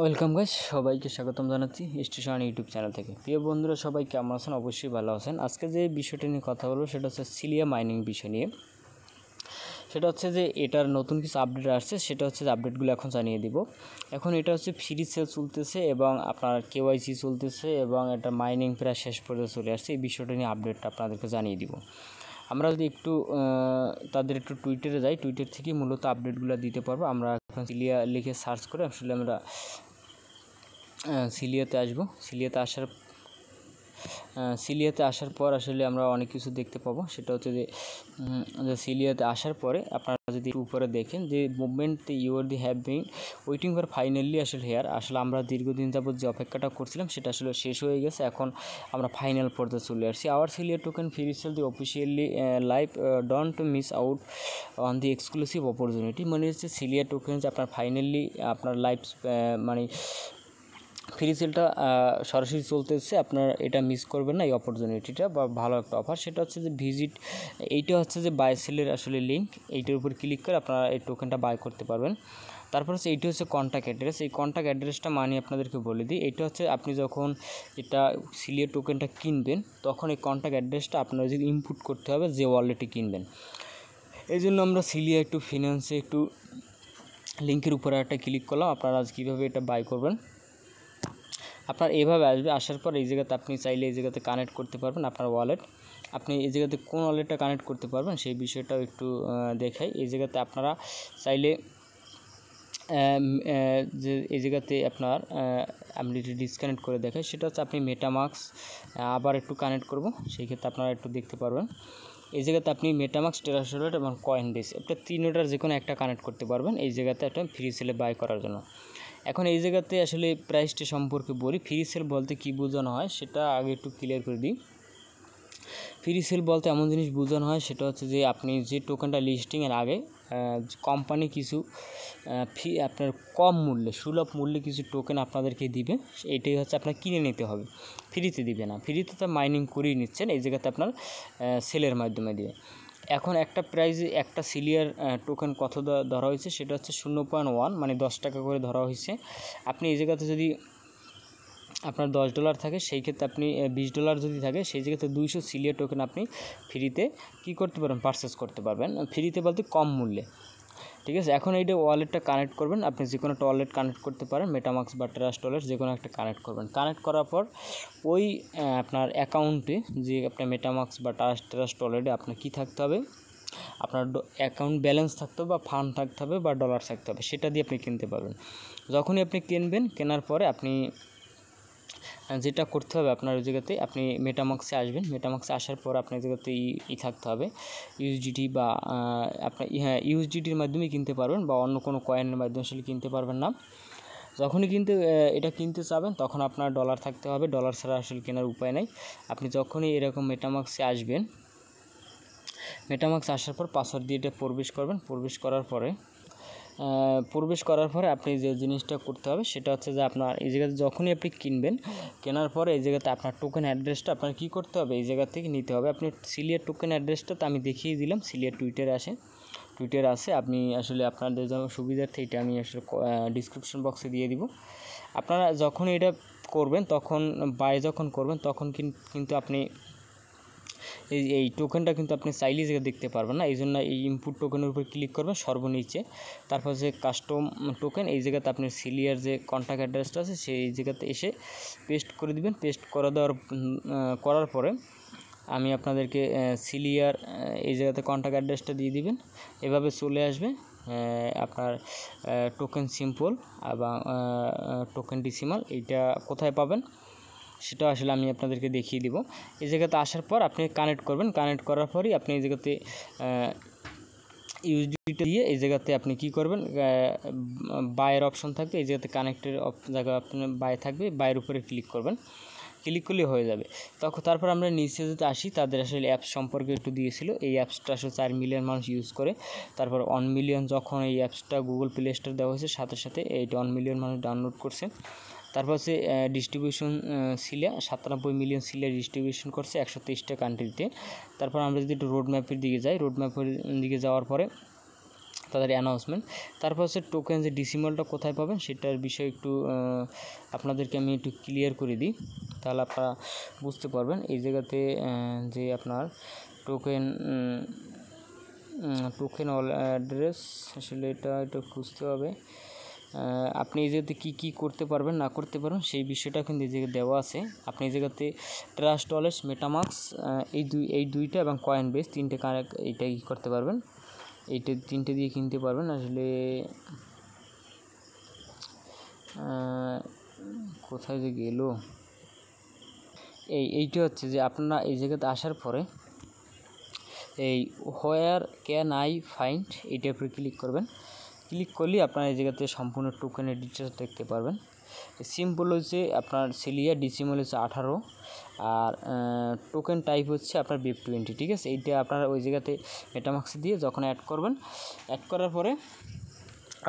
welcome guys সবাইকে স্বাগতম জানাচ্ছি স্টেশন ইউটিউব চ্যানেল থেকে প্রিয় বন্ধুরা সবাই কেমন আছেন অবশ্যই ভালো আছেন আজকে যে বিষয়টি নিয়ে কথা বলবো সেটা হচ্ছে সিলিয়া মাইনিং বিষয় নিয়ে সেটা হচ্ছে যে এটার নতুন কিছু আপডেট আসছে সেটা হচ্ছে যে আপডেটগুলো এখন জানিয়ে দিব এখন এটা হচ্ছে ফ্রি সেল চলতেছে এবং আপনার কেওয়াইসি চলতেছে এবং এটা মাইনিং প্রায় শেষ পর্যন্ত চলে আসছে এই বিষয়টা নিয়ে আপডেটটা আপনাদেরকে জানিয়ে দিব আমরা যদি একটু তাদের একটু টুইটারে যাই টুইটার থেকে মূলত আপডেটগুলো দিতে পারবো আমরা এখন সিলিয়া লিখে সার্চ করে আসলে আমরা সিলিয়াতে আসব সিলিয়াতে আসার সিলিয়াতে আসার পর আসলে আমরা অনেক কিছু দেখতে পাবো সেটা হচ্ছে যে সিলিয়াতে আসার পরে আপনারা যদি উপরে দেখেন যে movement you are the have been waiting for finally আসলে হেয়ার আসলে আমরা দীর্ঘদিন যাবত যে অপেক্ষাটা করছিলাম সেটা আসলে শেষ হয়ে গেছে এখন আমরা ফাইনাল পর্যায়ে চলে আসছি our Silia token free sale the officially live don't miss out on the exclusive opportunity মানে হচ্ছে সিলিয়া টোকেন আপনার ফাইনালি আপনার লাইফ মানে ফ্রি সেলটা সরাসরি চলতেছে আপনার এটা মিস করবেন না এই অপরচুনিটিটা বা ভালো একটা অফার সেটা হচ্ছে যে ভিজিট এইটা হচ্ছে যে বাই সেলের আসলে লিঙ্ক এইটার উপর ক্লিক করে আপনারা এই টোকেনটা বাই করতে পারবেন তারপর হচ্ছে এইটি হচ্ছে কন্ট্যাক্ট অ্যাড্রেস এই কন্ট্যাক্ট অ্যাড্রেসটা মানে আপনাদেরকে বলে দিই এটা হচ্ছে আপনি যখন এটা সিলিয়ার টোকেনটা কিনবেন তখন এই কন্ট্যাক্ট অ্যাড্রেসটা আপনারা যদি ইনপুট করতে হবে যে ওয়ালেটে কিনবেন এই জন্য আমরা সিলিয়া একটু ফিনান্সে একটু লিঙ্কের উপরে একটা ক্লিক করলাম আপনারা আজ কীভাবে এটা বাই করবেন আপনার এভাবে আসবে আসার পর এই জায়গাতে আপনি চাইলে এই জায়গাতে কানেক্ট করতে পারবেন আপনার ওয়ালেট আপনি এই জায়গাতে কোন ওয়ালেটটা কানেক্ট করতে পারবেন সেই বিষয়টাও একটু দেখাই এই জায়গাতে আপনারা চাইলে যে এই জায়গাতে আপনার আপনি একটু ডিসকানেক্ট করে দেখেন সেটা হচ্ছে আপনি মেটামাক্স আবার একটু কানেক্ট করব সেই ক্ষেত্রে আপনারা একটু দেখতে পারবেন এই জায়গাতে আপনি মেটামাক্স টেরাসোলেট এবং কয়েন বেস এটা তিনটার যে কোনো একটা কানেক্ট করতে পারবেন এই জায়গাতে একটা ফ্রি সেলে বাই করার জন্য এখন এই জায়গাতে আসলে প্রাইসটি সম্পর্কে বলি ফ্রি সেল বলতে কি বোঝানো হয় সেটা আগে একটু ক্লিয়ার করে দিই ফ্রি সেল বলতে এমন জিনিস বোঝানো হয় সেটা হচ্ছে যে আপনি যে টোকেনটা লিস্টিংয়ের আগে কোম্পানি কিছু ফি আপনার কম মূল্যে সুলভ মূল্যে কিছু টোকেন আপনাদেরকে দিবে এটাই হচ্ছে আপনার কিনে নিতে হবে ফ্রিতে দিবে না ফ্রিতে তো মাইনিং করিয়ে নিচ্ছেন এই জায়গাতে আপনার সেলের মাধ্যমে দিবে এখন একটা প্রাইজে একটা সিলিয়ার টোকেন কত ধরা হয়েছে সেটা হচ্ছে শূন্য পয়েন্ট ওয়ান মানে দশ টাকা করে ধরা হয়েছে আপনি এই জায়গাতে যদি আপনার দশ ডলার থাকে সেই ক্ষেত্রে আপনি বিশ ডলার যদি থাকে সেই জায়গাতে দুইশো সিলিয়ার টোকেন আপনি ফ্রিতে কি করতে পারেন পারচেস করতে পারবেন ফ্রিতে বলতে কম মূল্যে ঠিক আছে এখন এইটা ওয়ালেটটা কানেক্ট করবেন আপনি যে কোনো একটা ওয়ালেট কানেক্ট করতে পারেন মেটামাক্স বা ট্রাস্ট ওয়ালেট যে কোনো একটা কানেক্ট করবেন কানেক্ট করার পর ওই আপনার অ্যাকাউন্টে যে আপনার মেটামাক্স বা ট্রাস্ট ট্রাস্ট ওয়ালেটে আপনার কী থাকতে হবে আপনার অ্যাকাউন্ট ব্যালেন্স থাকতে হবে বা ফান্ড থাকতে হবে বা ডলার থাকতে হবে সেটা দিয়ে আপনি কিনতে পারবেন যখনই আপনি কিনবেন কেনার পরে আপনি যেটা করতে হবে আপনার ওই জায়গাতে আপনি মেটামক্সে আসবেন মেটামক্সে আসার পর আপনার জায়গাতে ই থাকতে হবে ইউএসডিটি বা আপনার হ্যাঁ ইউএসডিটির মাধ্যমে কিনতে পারবেন বা অন্য কোনো কয়েনের মাধ্যমে আসলে কিনতে পারবেন না যখনই কিনতে এটা কিনতে চাবেন তখন আপনার ডলার থাকতে হবে ডলার ছাড়া আসলে কেনার উপায় নাই আপনি যখনই এরকম মেটামাক্সে আসবেন মেটামাক্স আসার পর পাসওয়ার্ড দিয়ে এটা প্রবেশ করবেন প্রবেশ করার পরে প্রবেশ করার পরে আপনি যে জিনিসটা করতে হবে সেটা হচ্ছে যে আপনার এই জায়গাতে যখনই আপনি কিনবেন কেনার পরে এই জায়গাতে আপনার টোকেন অ্যাড্রেসটা আপনার কী করতে হবে এই জায়গা থেকে নিতে হবে আপনি সিলিয়ার টোকেন অ্যাড্রেসটা তো আমি দেখিয়ে দিলাম সিলিয়ার টুইটারে আসে টুইটার আসে আপনি আসলে আপনাদের যেমন সুবিধার্থে এটা আমি আসলে ডিসক্রিপশন বক্সে দিয়ে দিব আপনারা যখন এটা করবেন তখন বাই যখন করবেন তখন কিন্তু আপনি এই এই টোকেনটা কিন্তু আপনি চাইলি যে দেখতে পারবেন না এই জন্য এই ইনপুট টোকেনের উপর ক্লিক করবেন সর্বনিচে তারপর যে কাস্টম টোকেন এই জায়গাতে আপনি সিলিয়ার যে কন্ট্যাক্ট অ্যাড্রেসটা আছে সেই জায়গাতে এসে পেস্ট করে দিবেন পেস্ট করে দেওয়ার করার পরে আমি আপনাদেরকে সিলিয়ার এই জায়গাতে কন্ট্যাক্ট অ্যাড্রেসটা দিয়ে দিবেন এভাবে চলে আসবে আপনার টোকেন সিম্পল এবং টোকেন ডিসিমাল এইটা কোথায় পাবেন সেটা আসলে আমি আপনাদেরকে দেখিয়ে দিব এই জায়গাতে আসার পর আপনি কানেক্ট করবেন কানেক্ট করার পরই আপনি এই জায়গাতে ইউজিটা দিয়ে এই জায়গাতে আপনি কি করবেন বায়ের অপশন থাকবে এই জায়গাতে কানেক্টের জায়গা আপনার বায় থাকবে বায়ের উপরে ক্লিক করবেন ক্লিক করলে হয়ে যাবে তখন তারপর আমরা নিচে যদি আসি তাদের আসলে অ্যাপস সম্পর্কে একটু দিয়েছিল এই অ্যাপসটা আসলে চার মিলিয়ন মানুষ ইউজ করে তারপর ওয়ান মিলিয়ন যখন এই অ্যাপসটা গুগল প্লে স্টোর দেওয়া হয়েছে সাথে সাথে এইটা ওয়ান মিলিয়ন মানুষ ডাউনলোড করছে তারপর হচ্ছে ডিস্ট্রিবিউশন সিলিয়া সাতানব্বই মিলিয়ন সিলিয়া ডিস্ট্রিবিউশন করছে একশো তেইশটা কান্ট্রিতে তারপর আমরা যদি একটু রোড ম্যাপের দিকে যাই রোড ম্যাপের দিকে যাওয়ার পরে তাদের অ্যানাউন্সমেন্ট তারপর হচ্ছে টোকেন যে ডিসিমলটা কোথায় পাবেন সেটার বিষয়ে একটু আপনাদেরকে আমি একটু ক্লিয়ার করে দিই তাহলে আপনারা বুঝতে পারবেন এই জায়গাতে যে আপনার টোকেন টোকেন অল অ্যাড্রেস আসলে এটা এটা খুঁজতে হবে আপনি এই জায়গাতে কী কী করতে পারবেন না করতে পারবেন সেই বিষয়টা কিন্তু এই জায়গায় দেওয়া আছে আপনি এই জায়গাতে ট্রাস্ট ওয়ালেটস মেটামাক্স এই দুই এই দুইটা এবং কয়েন বেস তিনটে কারেক্ট এইটা কী করতে পারবেন এইটা তিনটে দিয়ে কিনতে পারবেন আসলে কোথায় যে গেল এই এইটা হচ্ছে যে আপনারা এই জায়গাতে আসার পরে এই হোয়ার ক্যান আই ফাইন্ড এইটার উপরে ক্লিক করবেন ক্লিক করলেই আপনার এই জায়গাতে সম্পূর্ণ টোকেনের ডিটেলস দেখতে পারবেন সিম্পল হচ্ছে আপনার সিলিয়া ডিসিমল হচ্ছে আঠারো আর টোকেন টাইপ হচ্ছে আপনার বিপ টোয়েন্টি ঠিক আছে এইটা আপনারা ওই জায়গাতে মেটামাক্স দিয়ে যখন অ্যাড করবেন অ্যাড করার পরে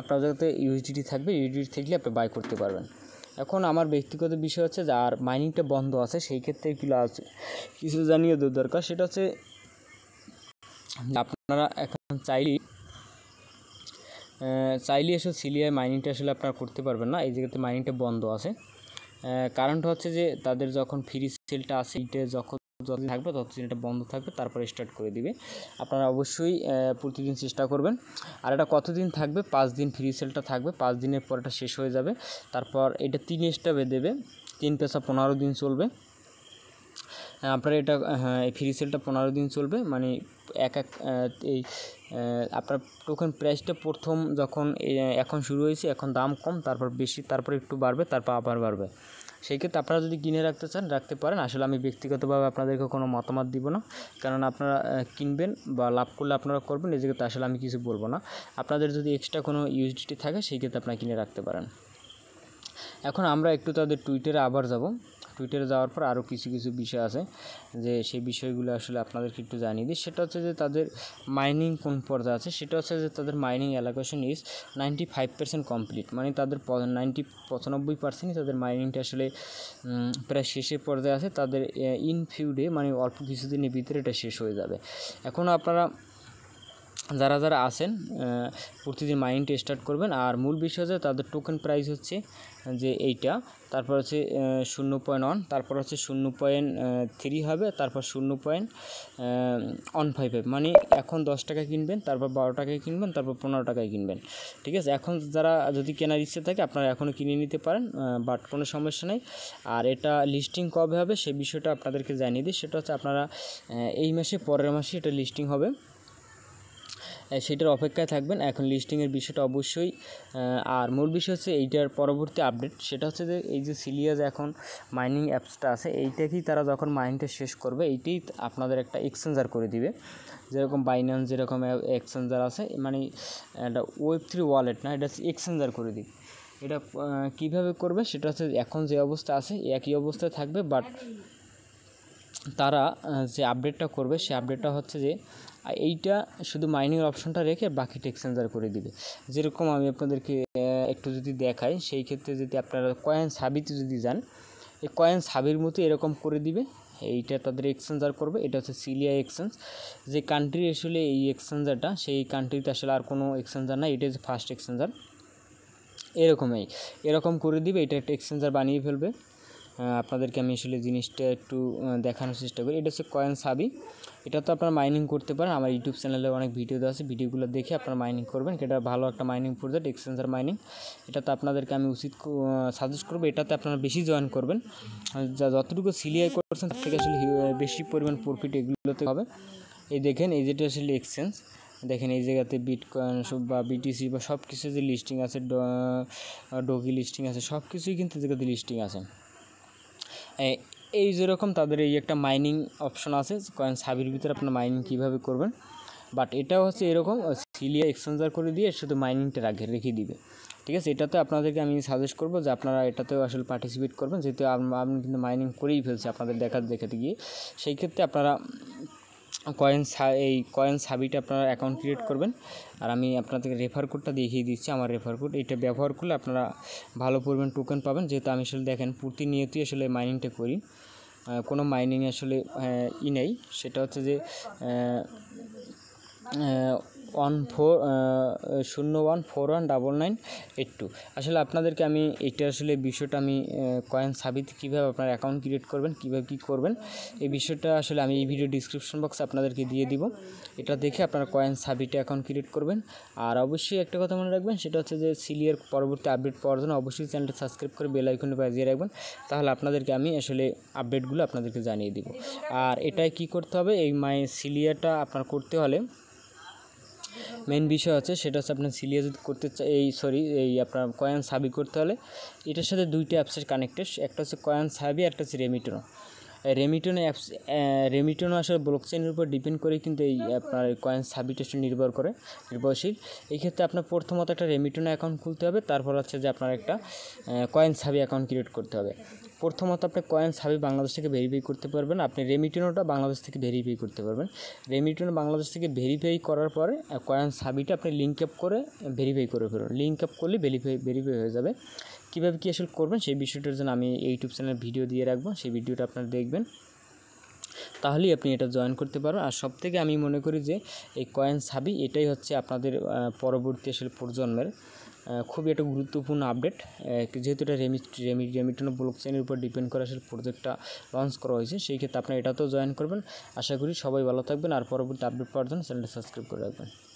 আপনার জায়গাতে ইউএসডিটি থাকবে ইউডিটি থাকলে আপনি বাই করতে পারবেন এখন আমার ব্যক্তিগত বিষয় হচ্ছে যে আর মাইনিংটা বন্ধ আছে সেই ক্ষেত্রে কিছু আছে কিছু জানিয়ে দরকার সেটা হচ্ছে আপনারা এখন চাইলেই চাইলে এসে সিলিয়ায় মাইনিংটা আসলে আপনারা করতে পারবেন না এই জায়গাতে মাইনিংটা বন্ধ আছে কারণটা হচ্ছে যে তাদের যখন ফ্রি সেলটা আছে এইটা যখন যতদিন থাকবে ততদিন এটা বন্ধ থাকবে তারপরে স্টার্ট করে দিবে আপনারা অবশ্যই প্রতিদিন চেষ্টা করবেন আর এটা কতদিন থাকবে পাঁচ দিন ফ্রি সেলটা থাকবে পাঁচ দিনের পর এটা শেষ হয়ে যাবে তারপর এটা তিন স্টাবে দেবে তিন পেশা পনেরো দিন চলবে আপনারা এটা হ্যাঁ এই ফ্রি সেলটা পনেরো দিন চলবে মানে এক এক এই আপনার টোকেন প্রাইসটা প্রথম যখন এখন শুরু হয়েছে এখন দাম কম তারপর বেশি তারপর একটু বাড়বে তারপর আবার বাড়বে সেই ক্ষেত্রে আপনারা যদি কিনে রাখতে চান রাখতে পারেন আসলে আমি ব্যক্তিগতভাবে আপনাদেরকে কোনো মতামত দিব না কারণ আপনারা কিনবেন বা লাভ করলে আপনারা করবেন জায়গাতে আসলে আমি কিছু বলবো না আপনাদের যদি এক্সট্রা কোনো ইউজিটি থাকে সেই ক্ষেত্রে আপনারা কিনে রাখতে পারেন এখন আমরা একটু তাদের টুইটারে আবার যাব টুইটারে যাওয়ার পর আরও কিছু কিছু বিষয় আছে যে সেই বিষয়গুলো আসলে আপনাদেরকে একটু জানিয়ে দিই সেটা হচ্ছে যে তাদের মাইনিং কোন পর্যায়ে আছে সেটা হচ্ছে যে তাদের mining allocation is ninety five percent complete মানে তাদের নাইনটি পঁচানব্বই পার্সেন্টই তাদের মাইনিংটা আসলে প্রায় শেষের পর্যায়ে আছে তাদের ইন ফিউডে মানে অল্প কিছুদিনের ভিতরে এটা শেষ হয়ে যাবে এখন আপনারা যারা যারা আসেন প্রতিদিন মাইন্ড স্টার্ট করবেন আর মূল বিষয় হচ্ছে তাদের টোকেন প্রাইস হচ্ছে যে এইটা তারপর হচ্ছে শূন্য পয়েন্ট ওয়ান তারপর হচ্ছে শূন্য পয়েন্ট থ্রি হবে তারপর শূন্য পয়েন্ট ওয়ান ফাইভ মানে এখন দশ টাকায় কিনবেন তারপর বারো টাকায় কিনবেন তারপর পনেরো টাকায় কিনবেন ঠিক আছে এখন যারা যদি কেনার ইচ্ছে থাকে আপনারা এখনও কিনে নিতে পারেন বাট কোনো সমস্যা নেই আর এটা লিস্টিং কবে হবে সে বিষয়টা আপনাদেরকে জানিয়ে দিই সেটা হচ্ছে আপনারা এই মাসে পরের মাসে এটা লিস্টিং হবে সেটার অপেক্ষায় থাকবেন এখন লিস্টিংয়ের বিষয়টা অবশ্যই আর মূল বিষয় হচ্ছে এইটার পরবর্তী আপডেট সেটা হচ্ছে যে এই যে সিলিয়াস এখন মাইনিং অ্যাপসটা আছে এইটাকেই তারা যখন মাইনটা শেষ করবে এইটাই আপনাদের একটা এক্সচেঞ্জার করে দিবে যেরকম বাইন্যান্স যেরকম এক্সচেঞ্জার আছে মানে একটা ওয়েব থ্রি ওয়ালেট না এটা এক্সচেঞ্জার করে দিবে এটা কিভাবে করবে সেটা হচ্ছে এখন যে অবস্থা আছে একই অবস্থায় থাকবে বাট তারা যে আপডেটটা করবে সে আপডেটটা হচ্ছে যে আর এইটা শুধু মাইনিং অপশনটা রেখে বাকিটা এক্সচেঞ্জার করে দিবে যেরকম আমি আপনাদেরকে একটু যদি দেখাই সেই ক্ষেত্রে যদি আপনারা কয়েন সাবিতে যদি যান এই কয়েন সাবির মতো এরকম করে দিবে এইটা তাদের এক্সচেঞ্জার করবে এটা হচ্ছে সিলিয়া এক্সচেঞ্জ যে কান্ট্রি আসলে এই এক্সচেঞ্জারটা সেই কান্ট্রিতে আসলে আর কোনো এক্সচেঞ্জার না এটা হচ্ছে ফার্স্ট এক্সচেঞ্জার এরকমই এরকম করে দিবে এটা একটা এক্সচেঞ্জার বানিয়ে ফেলবে আপনাদেরকে আমি আসলে জিনিসটা একটু দেখানোর চেষ্টা করি এটা হচ্ছে কয়েন সাবি এটা তো আপনারা মাইনিং করতে পারেন আমার ইউটিউব চ্যানেলে অনেক ভিডিও দেওয়া আছে ভিডিওগুলো দেখে আপনারা মাইনিং করবেন এটা ভালো একটা মাইনিং প্রজেক্ট এক্সচেঞ্জার মাইনিং এটাতে আপনাদেরকে আমি উচিত সাজেস্ট করবো এটাতে আপনারা বেশি জয়েন করবেন যা যতটুকু সিলিআই করছেন তার থেকে আসলে বেশি পরিমাণ প্রফিট এগুলোতে হবে এই দেখেন এই যেটা আসলে এক্সচেঞ্জ দেখেন এই জায়গাতে বিট কয়েন সব বা বিটিসি বা সব কিছু যে লিস্টিং আছে ডগি লিস্টিং আছে সব কিছুই কিন্তু জায়গাতে লিস্টিং আছে এই যেরকম তাদের এই একটা মাইনিং অপশন আছে কয়েন সাবির ভিতরে আপনার মাইনিং কীভাবে করবেন বাট এটাও হচ্ছে এরকম সিলিয়া এক্সচেঞ্জার করে দিয়ে শুধু মাইনিংটা রাখে রেখে দিবে ঠিক আছে এটাতে আপনাদেরকে আমি সাজেস্ট করবো যে আপনারা এটাতেও আসলে পার্টিসিপেট করবেন যেহেতু আপনি কিন্তু মাইনিং করেই ফেলছে আপনাদের দেখা দেখাতে গিয়ে সেই ক্ষেত্রে আপনারা কয়েন এই কয়েন সাবিটা আপনারা অ্যাকাউন্ট ক্রিয়েট করবেন আর আমি আপনাদেরকে রেফার কোডটা দেখিয়ে দিচ্ছি আমার রেফার কোড এটা ব্যবহার করলে আপনারা ভালো পরিমাণ টোকেন পাবেন যেহেতু আমি আসলে দেখেন প্রতিনিয়তই আসলে মাইনিংটা করি কোনো মাইনিং আসলে ই নেই সেটা হচ্ছে যে ওয়ান ফোর শূন্য one four one double nine eight two আসলে আপনাদেরকে আমি এটা আসলে বিষয়টা আমি কয়েন সাবিত কীভাবে আপনার অ্যাকাউন্ট ক্রিয়েট করবেন কীভাবে কী করবেন এই বিষয়টা আসলে আমি এই ভিডিও ডিসক্রিপশন বক্সে আপনাদেরকে দিয়ে দিব এটা দেখে আপনারা কয়েন সাবিটে অ্যাকাউন্ট ক্রিয়েট করবেন আর অবশ্যই একটা কথা মনে রাখবেন সেটা হচ্ছে যে সিলিয়ার পরবর্তী আপডেট পাওয়ার জন্য অবশ্যই চ্যানেলটা সাবস্ক্রাইব করে বেল আইকনটা বাজিয়ে রাখবেন তাহলে আপনাদেরকে আমি আসলে আপডেটগুলো আপনাদেরকে জানিয়ে দিব আর এটাই কি করতে হবে এই মাই সিলিয়াটা আপনার করতে হলে মেন বিষয় আছে সেটা হচ্ছে আপনার সিলিয়া যদি করতে এই সরি এই আপনার কয়েন সাবি করতে হলে এটার সাথে দুইটা অ্যাপসের কানেক্টেড একটা হচ্ছে কয়েন সাবি একটা হচ্ছে রেমিটোনো রেমিটন অ্যাপস রেমিটন আসলে ব্লকচেনের উপর ডিপেন্ড করে কিন্তু এই আপনার কয়েন সাবিটেশন নির্ভর করে নির্ভরশীল এই ক্ষেত্রে আপনার প্রথমত একটা রেমিটন অ্যাকাউন্ট খুলতে হবে তারপর হচ্ছে যে আপনার একটা কয়েন সাবি অ্যাকাউন্ট ক্রিয়েট করতে হবে প্রথমত আপনি কয়েন সাবি বাংলাদেশ থেকে ভেরিফাই করতে পারবেন আপনি রেমিটনটা বাংলাদেশ থেকে ভেরিফাই করতে পারবেন রেমিটন বাংলাদেশ থেকে ভেরিফাই করার পরে কয়েন সাবিটা আপনি লিঙ্ক আপ করে ভেরিফাই করে ফেলুন লিঙ্ক আপ করলে ভেরিফাই ভেরিফাই হয়ে যাবে কীভাবে কী আসলে করবেন সেই বিষয়টার জন্য আমি ইউটিউব চ্যানেল ভিডিও দিয়ে রাখবো সেই ভিডিওটা আপনারা দেখবেন তাহলেই আপনি এটা জয়েন করতে পারবেন আর সব থেকে আমি মনে করি যে এই কয়েন সাবি এটাই হচ্ছে আপনাদের পরবর্তী আসলে প্রজন্মের খুবই একটা গুরুত্বপূর্ণ আপডেট যেহেতু এটা রেমি রেমি রেমিটন ব্লক চেনের উপর ডিপেন্ড করে আসলে প্রজেক্টটা লঞ্চ করা হয়েছে সেই ক্ষেত্রে আপনারা এটাতেও জয়েন করবেন আশা করি সবাই ভালো থাকবেন আর পরবর্তী আপডেট পাওয়ার জন্য চ্যানেলটা সাবস্ক্রাইব করে রাখবেন